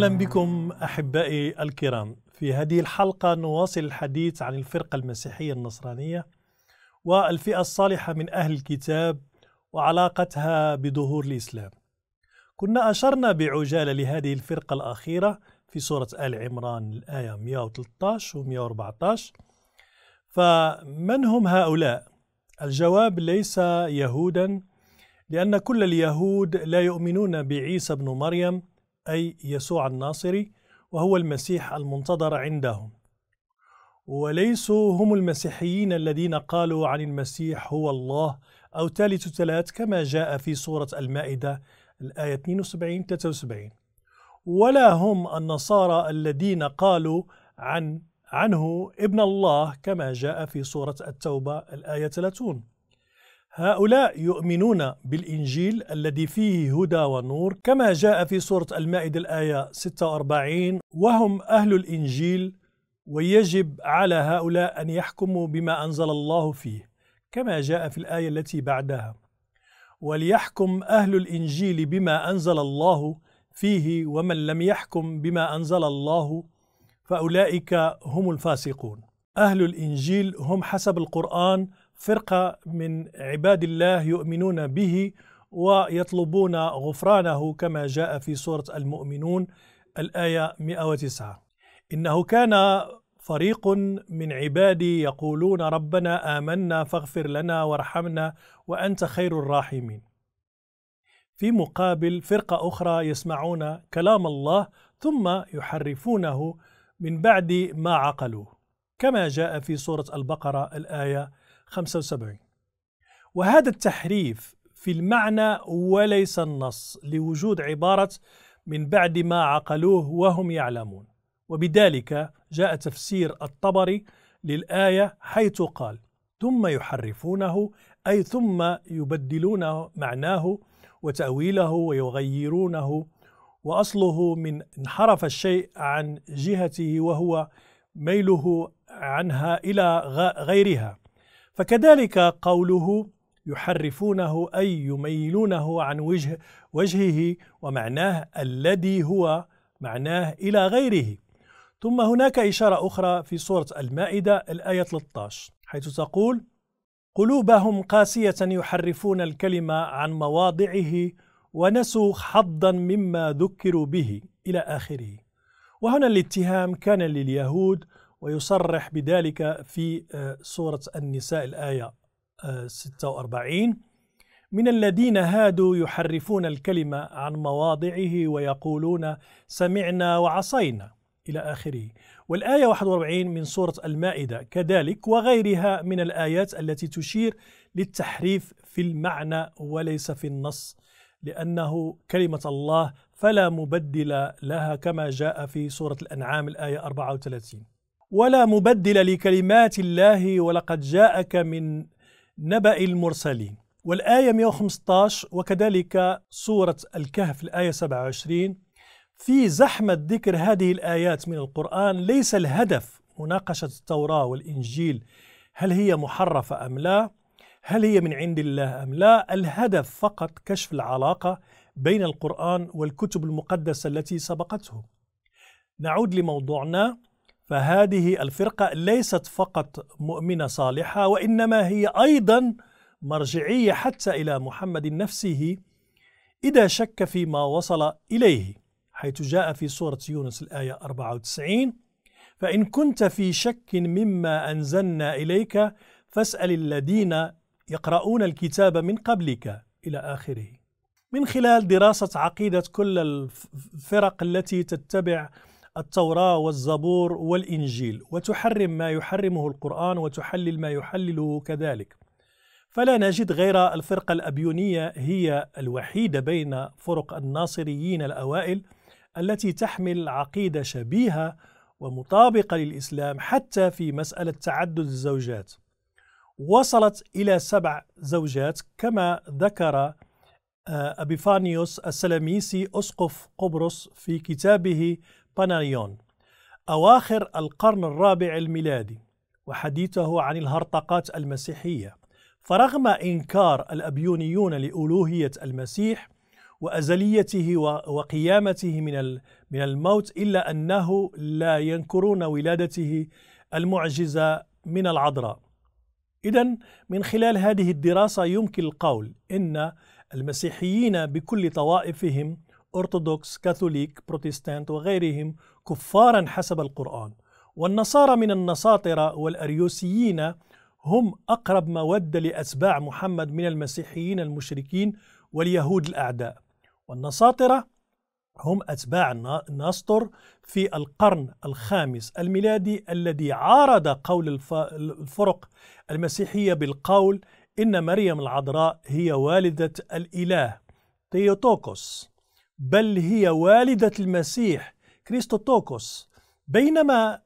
اهلا بكم احبائي الكرام في هذه الحلقه نواصل الحديث عن الفرقه المسيحيه النصرانيه والفئه الصالحه من اهل الكتاب وعلاقتها بظهور الاسلام كنا اشرنا بعجاله لهذه الفرقه الاخيره في سوره ال عمران الايه 113 و 114 فمن هم هؤلاء الجواب ليس يهودا لان كل اليهود لا يؤمنون بعيسى ابن مريم أي يسوع الناصري وهو المسيح المنتظر عندهم وليسوا هم المسيحيين الذين قالوا عن المسيح هو الله أو ثالث ثلاث كما جاء في سورة المائدة الآية 72 73 ولا هم النصارى الذين قالوا عن عنه ابن الله كما جاء في سورة التوبة الآية 30 هؤلاء يؤمنون بالإنجيل الذي فيه هدى ونور كما جاء في سورة المائدة الآية 46 وهم أهل الإنجيل ويجب على هؤلاء أن يحكموا بما أنزل الله فيه كما جاء في الآية التي بعدها وليحكم أهل الإنجيل بما أنزل الله فيه ومن لم يحكم بما أنزل الله فأولئك هم الفاسقون أهل الإنجيل هم حسب القرآن فرقه من عباد الله يؤمنون به ويطلبون غفرانه كما جاء في سوره المؤمنون الايه 109 انه كان فريق من عبادي يقولون ربنا امنا فاغفر لنا وارحمنا وانت خير الراحمين في مقابل فرقه اخرى يسمعون كلام الله ثم يحرفونه من بعد ما عقلوه كما جاء في سوره البقره الايه 75 وهذا التحريف في المعنى وليس النص لوجود عبارة من بعد ما عقلوه وهم يعلمون وبذلك جاء تفسير الطبري للآية حيث قال ثم يحرفونه أي ثم يبدلون معناه وتأويله ويغيرونه وأصله من انحرف الشيء عن جهته وهو ميله عنها إلى غيرها فكذلك قوله يحرفونه أي يميلونه عن وجه وجهه ومعناه الذي هو معناه إلى غيره ثم هناك إشارة أخرى في سورة المائدة الآية 13 حيث تقول قلوبهم قاسية يحرفون الكلمة عن مواضعه ونسوا حظا مما ذكروا به إلى آخره وهنا الاتهام كان لليهود ويصرح بذلك في آه، سورة النساء الآية 46 آه، من الذين هادوا يحرفون الكلمة عن مواضعه ويقولون سمعنا وعصينا إلى آخره والآية 41 من سورة المائدة كذلك وغيرها من الآيات التي تشير للتحريف في المعنى وليس في النص لأنه كلمة الله فلا مبدل لها كما جاء في سورة الأنعام الآية 34 ولا مبدل لكلمات الله ولقد جاءك من نبأ المرسلين والآية 115 وكذلك سورة الكهف الآية 27 في زحمة ذكر هذه الآيات من القرآن ليس الهدف مناقشة التوراة والإنجيل هل هي محرفة أم لا؟ هل هي من عند الله أم لا؟ الهدف فقط كشف العلاقة بين القرآن والكتب المقدسة التي سبقته. نعود لموضوعنا فهذه الفرقة ليست فقط مؤمنة صالحة وإنما هي أيضا مرجعية حتى إلى محمد نفسه إذا شك فيما وصل إليه حيث جاء في سورة يونس الآية 94 فإن كنت في شك مما أنزلنا إليك فاسأل الذين يقرؤون الكتاب من قبلك إلى آخره من خلال دراسة عقيدة كل الفرق التي تتبع التوراة والزبور والإنجيل وتحرم ما يحرمه القرآن وتحلل ما يحلله كذلك فلا نجد غير الفرقة الأبيونية هي الوحيدة بين فرق الناصريين الأوائل التي تحمل عقيدة شبيهة ومطابقة للإسلام حتى في مسألة تعدد الزوجات وصلت إلى سبع زوجات كما ذكر آه، أبيفانيوس السلاميسي أسقف قبرص في كتابه بانايون أواخر القرن الرابع الميلادي وحديثه عن الهرطقات المسيحية فرغم إنكار الأبيونيون لألوهية المسيح وأزليته وقيامته من من الموت إلا أنه لا ينكرون ولادته المعجزة من العذراء إذا من خلال هذه الدراسة يمكن القول إن المسيحيين بكل طوائفهم أرثوذكس كاثوليك بروتستانت وغيرهم كفارا حسب القرآن والنصارى من النصاطرة والأريوسيين هم أقرب مودة لأتباع محمد من المسيحيين المشركين واليهود الأعداء والنصاطرة هم أتباع ناستور في القرن الخامس الميلادي الذي عارض قول الفرق المسيحية بالقول إن مريم العذراء هي والدة الإله تيوتوكوس بل هي والدة المسيح كريستوتوكوس بينما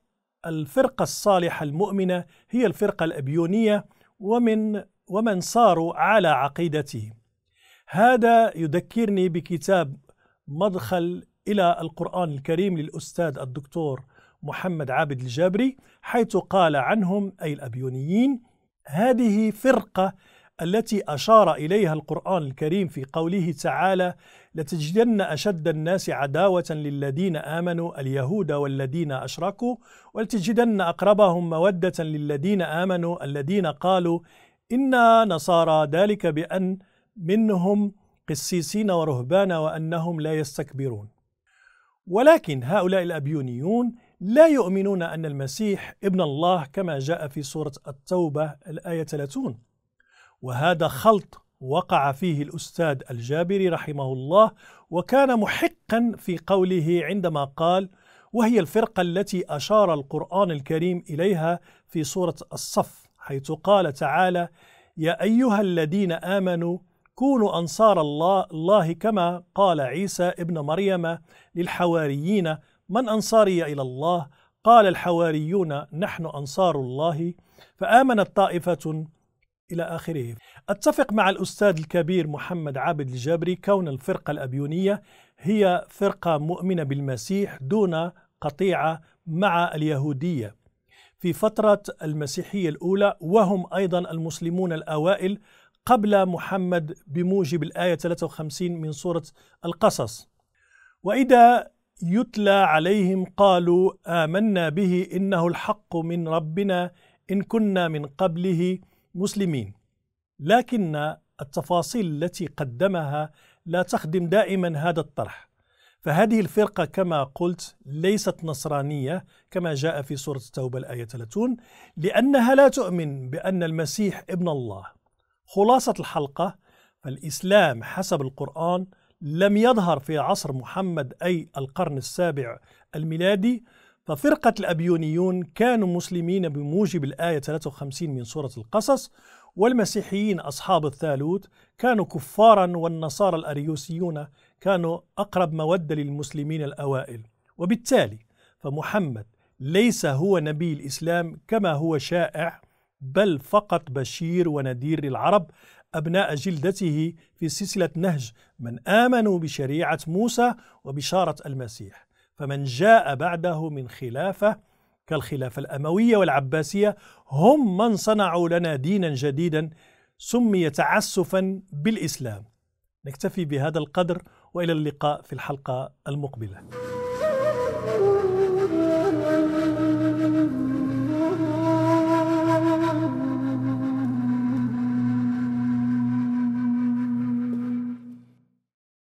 الفرقة الصالحة المؤمنة هي الفرقة الأبيونية ومن ومن صاروا على عقيدته هذا يذكرني بكتاب مدخل إلى القرآن الكريم للأستاذ الدكتور محمد عابد الجابري حيث قال عنهم أي الأبيونيين هذه فرقة التي أشار إليها القرآن الكريم في قوله تعالى لتجدن أشد الناس عداوة للذين آمنوا اليهود والذين أشركوا ولتجدن أقربهم مودة للذين آمنوا الذين قالوا إنا نصارى ذلك بأن منهم قسيسين ورهبان وأنهم لا يستكبرون ولكن هؤلاء الأبيونيون لا يؤمنون أن المسيح ابن الله كما جاء في سورة التوبة الآية 30 وهذا خلط وقع فيه الاستاذ الجابري رحمه الله وكان محقا في قوله عندما قال وهي الفرقه التي اشار القران الكريم اليها في سوره الصف حيث قال تعالى يا ايها الذين امنوا كونوا انصار الله الله كما قال عيسى ابن مريم للحواريين من انصاري الى الله قال الحواريون نحن انصار الله فامنت طائفه إلى آخره أتفق مع الأستاذ الكبير محمد عابد الجابري كون الفرقة الأبيونية هي فرقة مؤمنة بالمسيح دون قطيعة مع اليهودية في فترة المسيحية الأولى وهم أيضا المسلمون الأوائل قبل محمد بموجب الآية 53 من سورة القصص وإذا يتلى عليهم قالوا آمنا به إنه الحق من ربنا إن كنا من قبله مسلمين لكن التفاصيل التي قدمها لا تخدم دائما هذا الطرح فهذه الفرقة كما قلت ليست نصرانية كما جاء في سورة التوبة الآية 30 لأنها لا تؤمن بأن المسيح ابن الله خلاصة الحلقة فالإسلام حسب القرآن لم يظهر في عصر محمد أي القرن السابع الميلادي ففرقة الأبيونيون كانوا مسلمين بموجب الآية 53 من سورة القصص والمسيحيين أصحاب الثالوث كانوا كفارا والنصارى الأريوسيون كانوا أقرب مودة للمسلمين الأوائل وبالتالي فمحمد ليس هو نبي الإسلام كما هو شائع بل فقط بشير ونذير للعرب أبناء جلدته في سلسلة نهج من آمنوا بشريعة موسى وبشارة المسيح فمن جاء بعده من خلافة كالخلافة الأموية والعباسية هم من صنعوا لنا دينا جديدا سمي تعسفا بالإسلام نكتفي بهذا القدر والى اللقاء في الحلقه المقبله